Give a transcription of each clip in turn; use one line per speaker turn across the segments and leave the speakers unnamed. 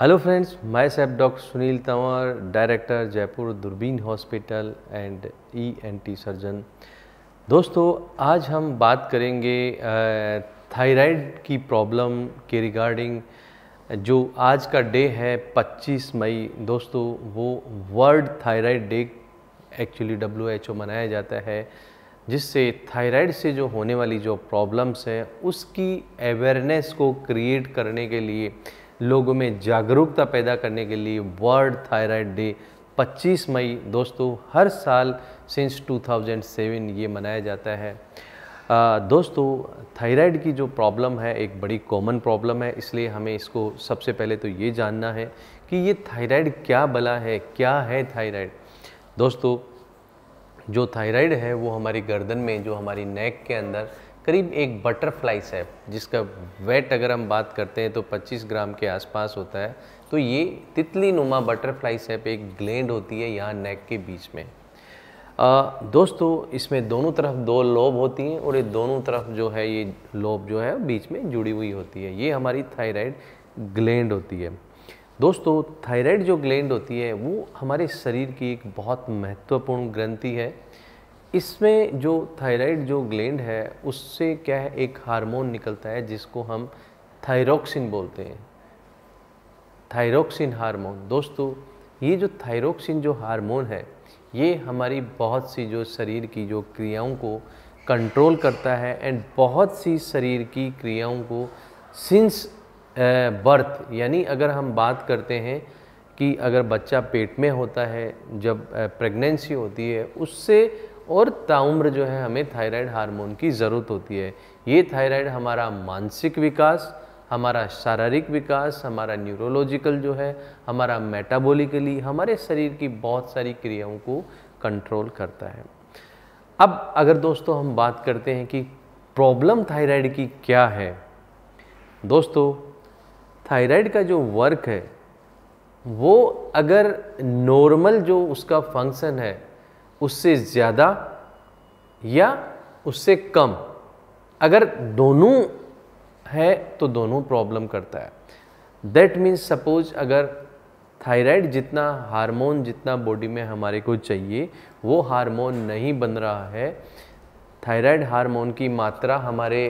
hello friends myself doctor Sunil Tanwar director Jaipur Doorbeen hospital and E N T surgeon दोस्तों आज हम बात करेंगे थायराइड की प्रॉब्लम के रिगार्डिंग जो आज का डे है 25 मई दोस्तों वो world thyroid day actually W H O मनाया जाता है जिससे थायराइड से जो होने वाली जो प्रॉब्लम्स हैं उसकी अवेयरनेस को क्रिएट करने के लिए लोगों में जागरूकता पैदा करने के लिए वर्ल्ड थायराइड डे 25 मई दोस्तों हर साल सिंस 2007 ये मनाया जाता है आ, दोस्तों थायराइड की जो प्रॉब्लम है एक बड़ी कॉमन प्रॉब्लम है इसलिए हमें इसको सबसे पहले तो ये जानना है कि ये थायराइड क्या बला है क्या है थायराइड दोस्तों जो थायराइड है वो हमारी गर्दन में जो हमारी नेक के अंदर करीब एक बटरफ्लाई सैप जिसका वेट अगर हम बात करते हैं तो 25 ग्राम के आसपास होता है तो ये तितली नुमा बटरफ्लाई सैप एक ग्लैंड होती है यहाँ नेक के बीच में आ, दोस्तों इसमें दोनों तरफ दो लोब होती हैं और ये दोनों तरफ जो है ये लोब जो है बीच में जुड़ी हुई होती है ये हमारी थायराइड ग्लैंड होती है दोस्तों थायराइड जो ग्लैंड होती है वो हमारे शरीर की एक बहुत महत्वपूर्ण ग्रंथि है इसमें जो थायराइड जो ग्लैंड है उससे क्या है एक हार्मोन निकलता है जिसको हम थायरोक्सिन बोलते हैं थायरोक्सिन हार्मोन दोस्तों ये जो थायरोक्सिन जो हार्मोन है ये हमारी बहुत सी जो शरीर की जो क्रियाओं को कंट्रोल करता है एंड बहुत सी शरीर की क्रियाओं को सिंस बर्थ यानी अगर हम बात करते हैं कि अगर बच्चा पेट में होता है जब प्रेगनेंसी होती है उससे और ताउम्र जो है हमें थायराइड हार्मोन की ज़रूरत होती है ये थायराइड हमारा मानसिक विकास हमारा शारीरिक विकास हमारा न्यूरोलॉजिकल जो है हमारा मेटाबॉलिकली हमारे शरीर की बहुत सारी क्रियाओं को कंट्रोल करता है अब अगर दोस्तों हम बात करते हैं कि प्रॉब्लम थायराइड की क्या है दोस्तों थायराइड का जो वर्क है वो अगर नॉर्मल जो उसका फंक्शन है उससे ज़्यादा या उससे कम अगर दोनों है तो दोनों प्रॉब्लम करता है दैट मीन्स सपोज अगर थायराइड जितना हार्मोन जितना बॉडी में हमारे को चाहिए वो हार्मोन नहीं बन रहा है थायराइड हार्मोन की मात्रा हमारे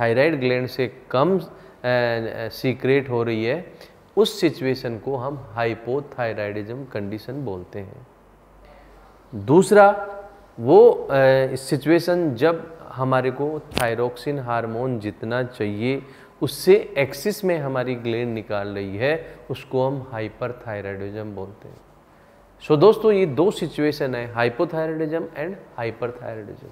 थायराइड ग्लैंड से कम सीक्रेट हो रही है उस सिचुएशन को हम हाइपोथायराइडिज्म कंडीशन बोलते हैं दूसरा वो सिचुएशन जब हमारे को थायरोक्सिन हार्मोन जितना चाहिए उससे एक्सिस में हमारी ग्लैंड निकाल रही है उसको हम हाइपरथायराइडिज्म बोलते हैं सो so, दोस्तों ये दो सिचुएशन है hypothyroidism and hyperthyroidism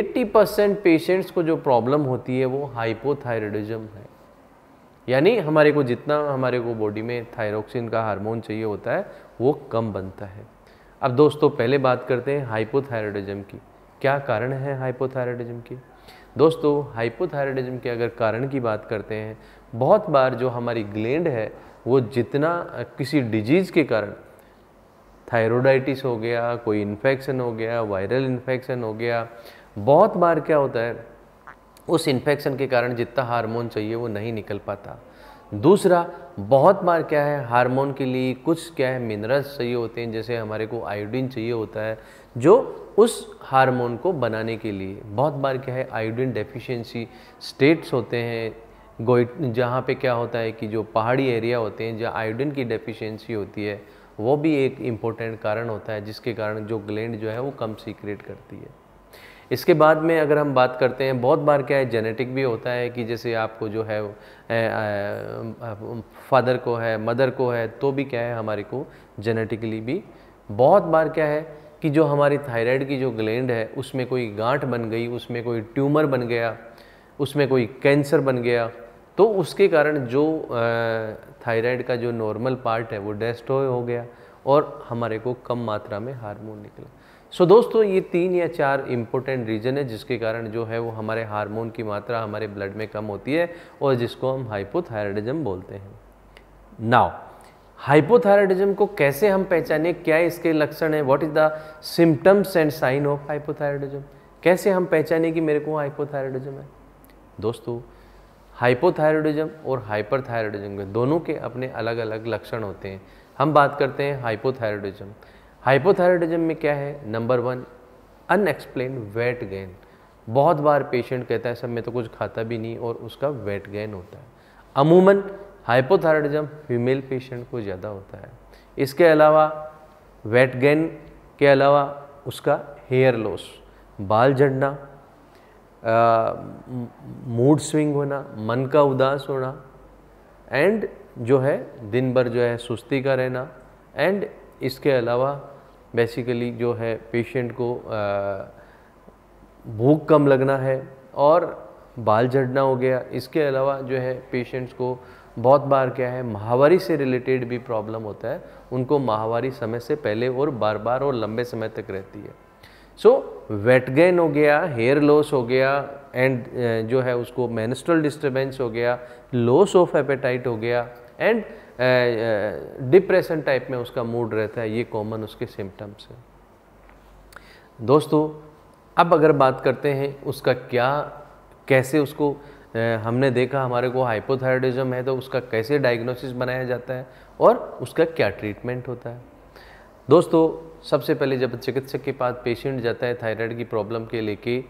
80 percent patients को जो प्रॉब्लम होती है वो हाइपोथायराइडिज्म है यानी हमारे को जितना हमारे को बॉडी में थायरोक्सिन का हार्मोन चाहिए होता है वो कम बनता है अब दोस्तों पहले बात करते हैं हाइपोथायरॉयडिज्म की क्या कारण है हाइपोथायरॉयडिज्म की दोस्तों हाइपोथायरॉयडिज्म के अगर कारण की बात करते हैं बहुत बार जो हमारी ग्लैंड है वो जितना किसी डिजीज़ के कारण थायरोडाइटिस हो गया कोई इन्फेक्शन हो गया वायरल इन्फेक्शन हो गया बहुत बार क्या होता है उस इन्फेक्शन के कारण जितना हार्मोन चाहिए वो नहीं निकल पाता दूसरा बहुत बार क्या है हार्मोन के लिए कुछ क्या है मिनरल्स चाहिए होते हैं जैसे हमारे को आयोडीन चाहिए होता है जो उस हार्मोन को बनाने के लिए बहुत बार क्या है आयोडीन डेफिशिएंसी स्टेट्स होते हैं गोइट जहाँ पे क्या होता है कि जो पहाड़ी एरिया होते हैं जहाँ आयोडीन की डेफिशिएंसी होती है वो भी एक इम्पोर्टेंट कारण होता है जिसके कारण जो ग्लैंड जो है वो कम सीक्रेट करती है इसके बाद में अगर हम बात करते हैं बहुत बार क्या है जेनेटिक भी होता है कि जैसे आपको जो है फादर को है मदर को है तो भी क्या है हमारे को जेनेटिकली भी बहुत बार क्या है कि जो हमारी थायराइड की जो ग्लैंड है उसमें कोई गांठ बन गई उसमें कोई ट्यूमर बन गया उसमें कोई कैंसर बन गया तो उसके कारण जो थायराइड का जो नॉर्मल पार्ट है वो डेस्ट्रॉय हो गया और हमारे को कम मात्रा में हार्मोन निकला सो so, दोस्तों ये तीन या चार इम्पोर्टेंट रीजन है जिसके कारण जो है वो हमारे हार्मोन की मात्रा हमारे ब्लड में कम होती है और जिसको हम हाइपोथायरॉयडिज्म बोलते हैं नाव हाइपोथायरॉयडिज्म को कैसे हम पहचाने क्या इसके लक्षण है what is the symptoms and sign of hypothyroidism कैसे हम पहचाने कि मेरे को हाइपोथायरॉयडिज्म है दोस्तों हाइपोथायरॉयडिज्म और हाइपरथायरॉयडिज्म के दोनों के अपने अलग अलग लक्षण होते हैं हम बात करते हैं हाइपोथायरॉयडिज्म हाइपोथायरॉयडिज्म में क्या है number one unexplained weight gain बहुत बार पेशेंट कहता है सब मैं तो कुछ खाता भी नहीं और उसका वेट गेन होता है अमूमन हाइपोथायरॉयडिज्म फीमेल पेशेंट को ज़्यादा होता है इसके अलावा वेट गेन के अलावा उसका हेयर लॉस बाल झड़ना मूड स्विंग होना मन का उदास होना एंड जो है दिन भर जो है सुस्ती का रहना एंड इसके अलावा बेसिकली जो है पेशेंट को भूख कम लगना है और बाल झड़ना हो गया इसके अलावा जो है पेशेंट्स को बहुत बार क्या है माहवारी से रिलेटेड भी प्रॉब्लम होता है उनको माहवारी समय से पहले और बार बार और लंबे समय तक रहती है सो वेट गेन हो गया हेयर लॉस हो गया एंड जो है उसको मैनस्ट्रल डिस्टर्बेंस हो गया लॉस ऑफ एपेटाइट हो गया एंड डिप्रेशन टाइप में उसका मूड रहता है ये कॉमन उसके सिम्टम्स हैं दोस्तों अब अगर बात करते हैं उसका क्या कैसे उसको हमने देखा हमारे को हाइपोथायरॉयडिज्म है तो उसका कैसे डायग्नोसिस बनाया जाता है और उसका क्या ट्रीटमेंट होता है दोस्तों सबसे पहले जब चिकित्सक के पास पेशेंट जाता है थायराइड की प्रॉब्लम के लेके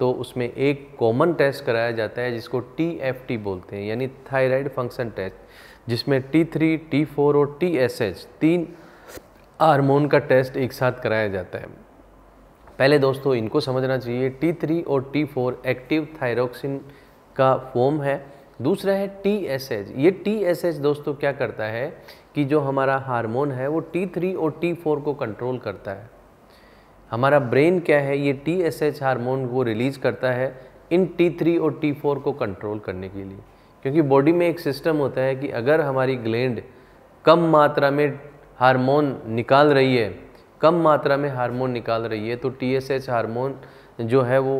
तो उसमें एक कॉमन टेस्ट कराया जाता है जिसको टी बोलते हैं यानी थायराइड फंक्शन टेस्ट जिसमें T3, T4 और TSH तीन हार्मोन का टेस्ट एक साथ कराया जाता है पहले दोस्तों इनको समझना चाहिए T3 और T4 एक्टिव थायरोक्सिन का फॉर्म है दूसरा है टी एस एच ये टी एस एच दोस्तों क्या करता है कि जो हमारा हार्मोन है वो टी थ्री और टी फोर को कंट्रोल करता है हमारा ब्रेन क्या है ये टी एस एच हारमोन को रिलीज़ करता है इन टी थ्री और टी फोर को कंट्रोल करने के लिए क्योंकि बॉडी में एक सिस्टम होता है कि अगर हमारी ग्लैंड कम मात्रा में हार्मोन निकाल रही है कम मात्रा में हार्मोन निकाल रही है तो टीएसएच हार्मोन जो है वो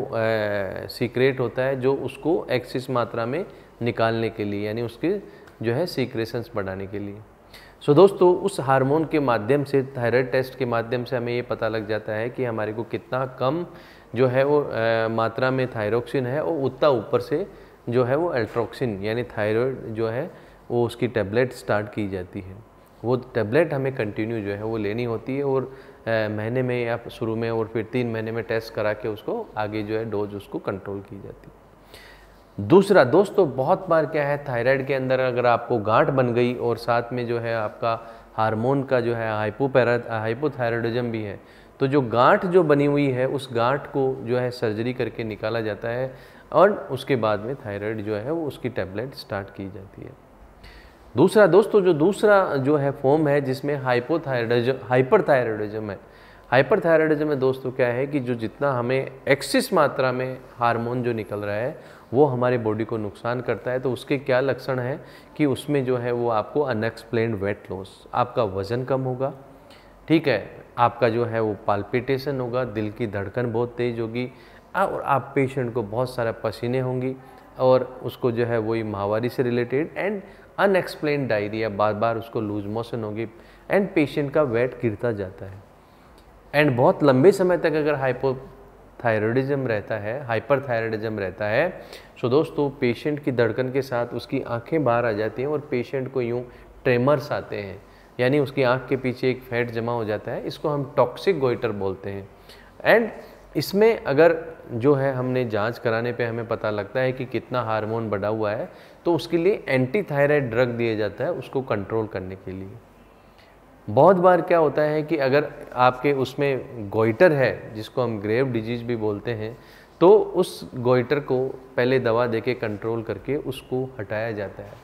सीक्रेट होता है जो उसको एक्सिस मात्रा में निकालने के लिए यानी उसके जो है सीक्रेशंस बढ़ाने के लिए सो so, दोस्तों उस हार्मोन के माध्यम से थायराइड टेस्ट के माध्यम से हमें ये पता लग जाता है कि हमारे को कितना कम जो है वो आ, मात्रा में थायरोक्सिन है और उतना ऊपर से जो है वो एल्ट्रोक्सिन यानी थायराइड जो है वो उसकी टैबलेट स्टार्ट की जाती है वो टैबलेट हमें कंटिन्यू जो है वो लेनी होती है और महीने में या शुरू में और फिर तीन महीने में टेस्ट करा के उसको आगे जो है डोज उसको कंट्रोल की जाती है दूसरा दोस्तों बहुत बार क्या है थायराइड के अंदर अगर आपको गांठ बन गई और साथ में जो है आपका हार्मोन का जो है हाइपोपैरा हाइपोथायरॉयडिज्म भी है तो जो गांठ जो बनी हुई है उस गांठ को जो है सर्जरी करके निकाला जाता है और उसके बाद में थायराइड जो है वो उसकी टैबलेट स्टार्ट की जाती है दूसरा दोस्तों तो जो दूसरा जो है फॉर्म है जिसमें हाइपोथायरॉइडिज्म हाइपरथायरॉइडिज्म है हाइपरथायरॉइडिज्म में दोस्तों क्या है कि जो जितना हमें एक्सिस मात्रा में हार्मोन जो निकल रहा है वो हमारे बॉडी को नुकसान करता है तो उसके क्या लक्षण हैं कि उसमें जो है वो आपको अनएक्सप्लेन वेट लॉस आपका वज़न कम होगा ठीक है आपका जो है वो पालपिटेशन होगा दिल की धड़कन बहुत तेज़ होगी और आप पेशेंट को बहुत सारा पसीने होंगी और उसको जो है वही महावारी से रिलेटेड एंड अनएक्सप्लेन डायरिया बार बार उसको लूज मोशन होगी एंड पेशेंट का वेट गिरता जाता है एंड बहुत लंबे समय तक अगर हाइपोथायरॉयडिज्म रहता है हाइपर थायरॉयडिज्म रहता है सो दोस्तों पेशेंट की धड़कन के साथ उसकी आंखें बाहर आ जाती हैं और पेशेंट को यूँ ट्रेमर्स आते हैं यानी उसकी आंख के पीछे एक फैट जमा हो जाता है इसको हम टॉक्सिक गोइटर बोलते हैं एंड इसमें अगर जो है हमने जांच कराने पे हमें पता लगता है कि कितना हार्मोन बढ़ा हुआ है तो उसके लिए एंटी थायराइड ड्रग दिया जाता है उसको कंट्रोल करने के लिए बहुत बार क्या होता है कि अगर आपके उसमें गोइटर है जिसको हम ग्रेव डिजीज भी बोलते हैं तो उस गोइटर को पहले दवा देके कंट्रोल करके उसको हटाया जाता है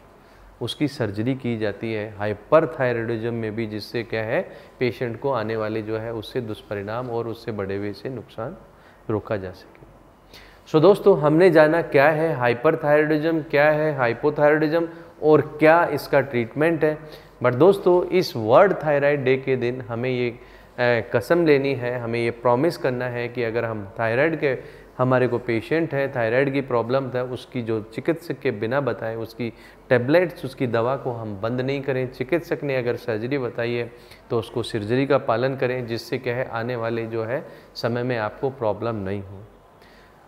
उसकी सर्जरी की जाती है हाइपरथायरॉयडिज्म में भी जिससे क्या है पेशेंट को आने वाले जो है उससे दुष्परिणाम और उससे बढ़े हुए से नुकसान रोका जा सके सो so, दोस्तों हमने जाना क्या है हाइपरथायरॉयडिज्म क्या है हाइपोथायरॉयडिज्म और क्या इसका ट्रीटमेंट है बट दोस्तों इस वर्ल्ड थायराइड डे के दिन हमें ये कसम लेनी है हमें ये प्रॉमिस करना है कि अगर हम थायराइड के हमारे को पेशेंट है थायराइड की प्रॉब्लम था उसकी जो चिकित्सक के बिना बताएं उसकी टेबलेट्स उसकी दवा को हम बंद नहीं करें चिकित्सक ने अगर सर्जरी बताई है तो उसको सर्जरी का पालन करें जिससे क्या है आने वाले जो है समय में आपको प्रॉब्लम नहीं हो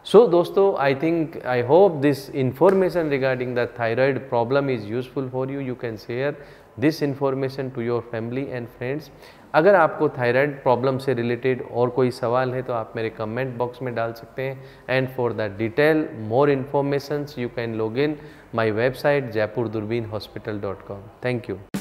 So दोस्तों I think I hope this information regarding the thyroid problem is useful for you you can share this information to your family and friends अगर आपको थायराइड प्रॉब्लम से रिलेटेड और कोई सवाल है तो आप मेरे कमेंट बॉक्स में डाल सकते हैं and for the detail more information you can log in my website Jaipur Doorbeen hospital dot com thank you